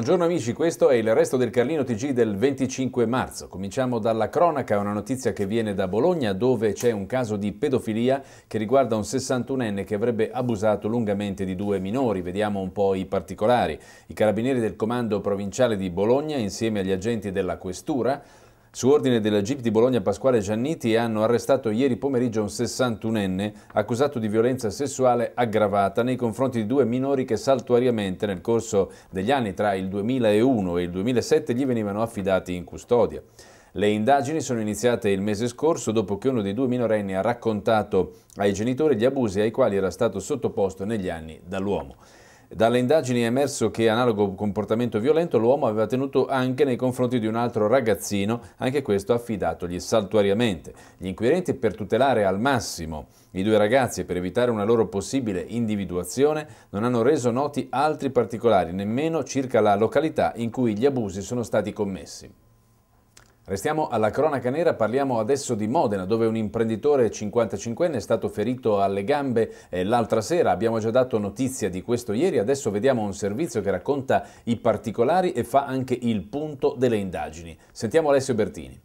Buongiorno amici, questo è il resto del Carlino TG del 25 marzo. Cominciamo dalla cronaca, una notizia che viene da Bologna dove c'è un caso di pedofilia che riguarda un 61enne che avrebbe abusato lungamente di due minori. Vediamo un po' i particolari. I carabinieri del comando provinciale di Bologna insieme agli agenti della questura su ordine della GIP di Bologna Pasquale Gianniti hanno arrestato ieri pomeriggio un 61enne accusato di violenza sessuale aggravata nei confronti di due minori che saltuariamente nel corso degli anni tra il 2001 e il 2007 gli venivano affidati in custodia. Le indagini sono iniziate il mese scorso dopo che uno dei due minorenni ha raccontato ai genitori gli abusi ai quali era stato sottoposto negli anni dall'uomo. Dalle indagini è emerso che analogo comportamento violento l'uomo aveva tenuto anche nei confronti di un altro ragazzino, anche questo affidatogli saltuariamente. Gli inquirenti per tutelare al massimo i due ragazzi e per evitare una loro possibile individuazione non hanno reso noti altri particolari, nemmeno circa la località in cui gli abusi sono stati commessi. Restiamo alla cronaca nera, parliamo adesso di Modena, dove un imprenditore 55enne è stato ferito alle gambe eh, l'altra sera. Abbiamo già dato notizia di questo ieri, adesso vediamo un servizio che racconta i particolari e fa anche il punto delle indagini. Sentiamo Alessio Bertini.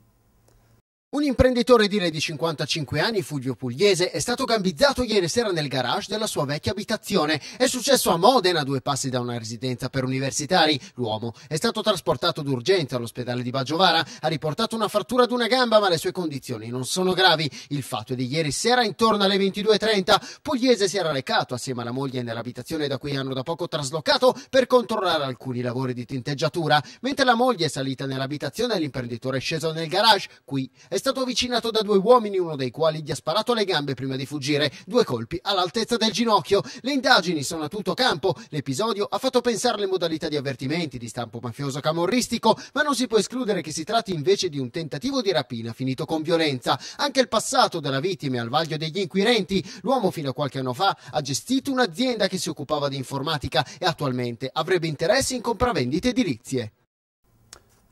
Un imprenditore di 55 anni, Fulvio Pugliese, è stato gambizzato ieri sera nel garage della sua vecchia abitazione. È successo a Modena, a due passi da una residenza per universitari. L'uomo è stato trasportato d'urgenza all'ospedale di Baggiovara, ha riportato una frattura ad una gamba, ma le sue condizioni non sono gravi. Il fatto è di ieri sera intorno alle 22.30. Pugliese si era recato assieme alla moglie nell'abitazione da cui hanno da poco traslocato per controllare alcuni lavori di tinteggiatura. Mentre la moglie è salita nell'abitazione, l'imprenditore è sceso nel garage. Qui è stato avvicinato da due uomini, uno dei quali gli ha sparato alle gambe prima di fuggire, due colpi all'altezza del ginocchio. Le indagini sono a tutto campo, l'episodio ha fatto pensare alle modalità di avvertimenti di stampo mafioso camorristico, ma non si può escludere che si tratti invece di un tentativo di rapina finito con violenza. Anche il passato della vittima è al vaglio degli inquirenti. L'uomo fino a qualche anno fa ha gestito un'azienda che si occupava di informatica e attualmente avrebbe interessi in compravendite edilizie.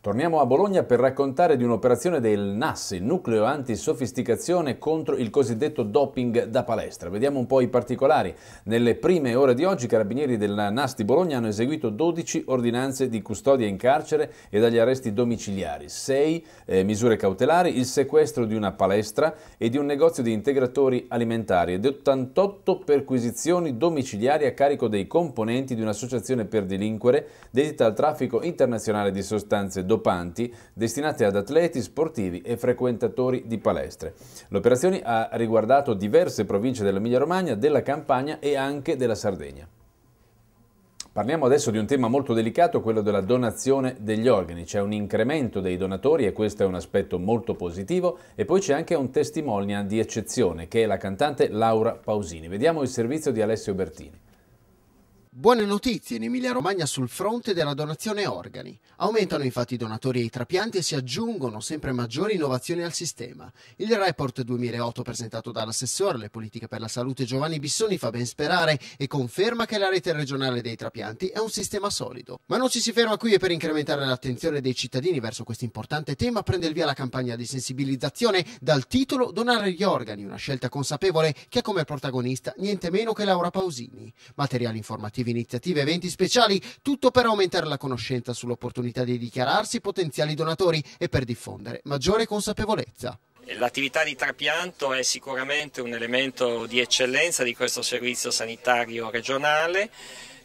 Torniamo a Bologna per raccontare di un'operazione del NAS, il nucleo antisofisticazione contro il cosiddetto doping da palestra. Vediamo un po' i particolari. Nelle prime ore di oggi i carabinieri del NAS di Bologna hanno eseguito 12 ordinanze di custodia in carcere e dagli arresti domiciliari, 6 eh, misure cautelari, il sequestro di una palestra e di un negozio di integratori alimentari ed 88 perquisizioni domiciliari a carico dei componenti di un'associazione per delinquere dedita al traffico internazionale di sostanze domiciliari dopanti destinate ad atleti, sportivi e frequentatori di palestre. L'operazione ha riguardato diverse province dell'Emilia Romagna, della Campania e anche della Sardegna. Parliamo adesso di un tema molto delicato, quello della donazione degli organi. C'è un incremento dei donatori e questo è un aspetto molto positivo e poi c'è anche un testimonial di eccezione che è la cantante Laura Pausini. Vediamo il servizio di Alessio Bertini. Buone notizie in Emilia-Romagna sul fronte della donazione organi. Aumentano infatti i donatori ai trapianti e si aggiungono sempre maggiori innovazioni al sistema. Il report 2008 presentato dall'assessore alle politiche per la salute Giovanni Bissoni fa ben sperare e conferma che la rete regionale dei trapianti è un sistema solido. Ma non ci si ferma qui e per incrementare l'attenzione dei cittadini verso questo importante tema prende il via la campagna di sensibilizzazione dal titolo Donare gli organi, una scelta consapevole che ha come protagonista niente meno che Laura Pausini. Materiali informativi incentivi, iniziative, eventi speciali, tutto per aumentare la conoscenza sull'opportunità di dichiararsi potenziali donatori e per diffondere maggiore consapevolezza. L'attività di trapianto è sicuramente un elemento di eccellenza di questo servizio sanitario regionale,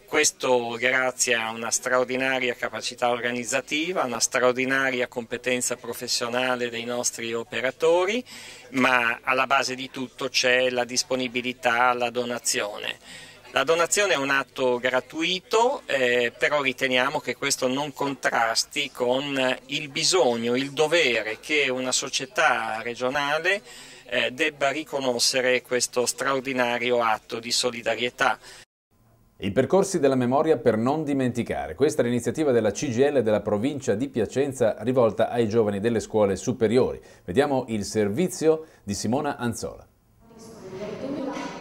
questo grazie a una straordinaria capacità organizzativa, una straordinaria competenza professionale dei nostri operatori, ma alla base di tutto c'è la disponibilità alla donazione. La donazione è un atto gratuito, eh, però riteniamo che questo non contrasti con eh, il bisogno, il dovere che una società regionale eh, debba riconoscere questo straordinario atto di solidarietà. I percorsi della memoria per non dimenticare. Questa è l'iniziativa della CGL della provincia di Piacenza rivolta ai giovani delle scuole superiori. Vediamo il servizio di Simona Anzola.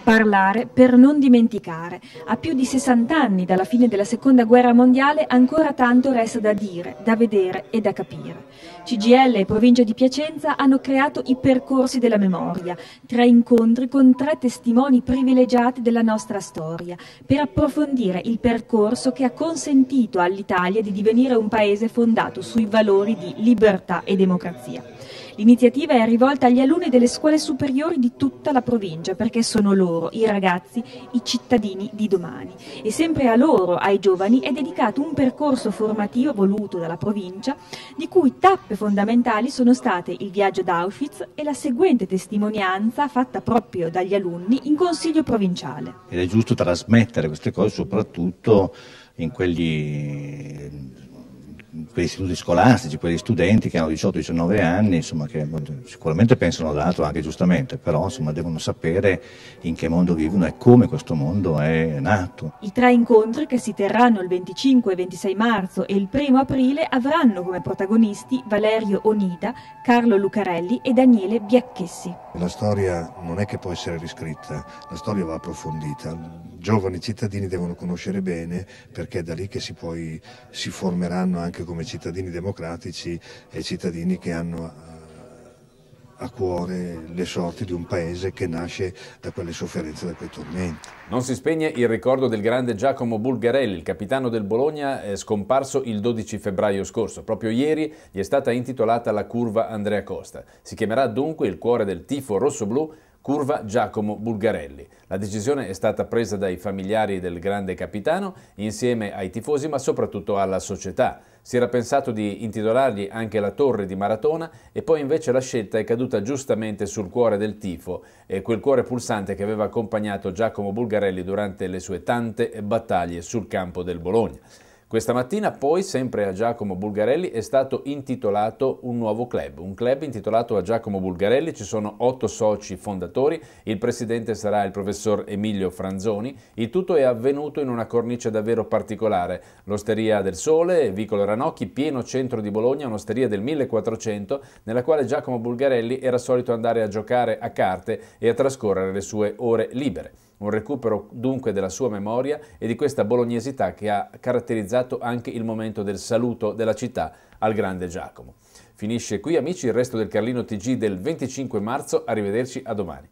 Parlare per non dimenticare. A più di 60 anni dalla fine della Seconda Guerra Mondiale ancora tanto resta da dire, da vedere e da capire. CGL e Provincia di Piacenza hanno creato i percorsi della memoria, tre incontri con tre testimoni privilegiati della nostra storia, per approfondire il percorso che ha consentito all'Italia di divenire un paese fondato sui valori di libertà e democrazia. L'iniziativa è rivolta agli alunni delle scuole superiori di tutta la provincia perché sono loro, i ragazzi, i cittadini di domani. E sempre a loro, ai giovani, è dedicato un percorso formativo voluto dalla provincia di cui tappe fondamentali sono state il viaggio ad Auschwitz e la seguente testimonianza fatta proprio dagli alunni in consiglio provinciale. Ed è giusto trasmettere queste cose soprattutto in quelli quegli istituti scolastici, quegli studenti che hanno 18-19 anni, insomma, che sicuramente pensano ad altro anche giustamente, però insomma, devono sapere in che mondo vivono e come questo mondo è nato. I tre incontri che si terranno il 25 e 26 marzo e il 1 aprile avranno come protagonisti Valerio Onida, Carlo Lucarelli e Daniele Biacchessi. La storia non è che può essere riscritta, la storia va approfondita. I giovani cittadini devono conoscere bene perché è da lì che si, poi, si formeranno anche come cittadini democratici e cittadini che hanno eh, a cuore le sorti di un paese che nasce da quelle sofferenze, da quei tormenti. Non si spegne il ricordo del grande Giacomo Bulgarelli, il capitano del Bologna eh, scomparso il 12 febbraio scorso. Proprio ieri gli è stata intitolata la curva Andrea Costa. Si chiamerà dunque il cuore del tifo rosso-blu curva Giacomo Bulgarelli. La decisione è stata presa dai familiari del grande capitano insieme ai tifosi ma soprattutto alla società. Si era pensato di intitolargli anche la torre di Maratona e poi invece la scelta è caduta giustamente sul cuore del tifo, quel cuore pulsante che aveva accompagnato Giacomo Bulgarelli durante le sue tante battaglie sul campo del Bologna. Questa mattina poi, sempre a Giacomo Bulgarelli, è stato intitolato un nuovo club, un club intitolato a Giacomo Bulgarelli, ci sono otto soci fondatori, il presidente sarà il professor Emilio Franzoni, il tutto è avvenuto in una cornice davvero particolare, l'Osteria del Sole, Vicolo Ranocchi, pieno centro di Bologna, un'osteria del 1400, nella quale Giacomo Bulgarelli era solito andare a giocare a carte e a trascorrere le sue ore libere un recupero dunque della sua memoria e di questa bolognesità che ha caratterizzato anche il momento del saluto della città al grande Giacomo. Finisce qui amici il resto del Carlino TG del 25 marzo, arrivederci a domani.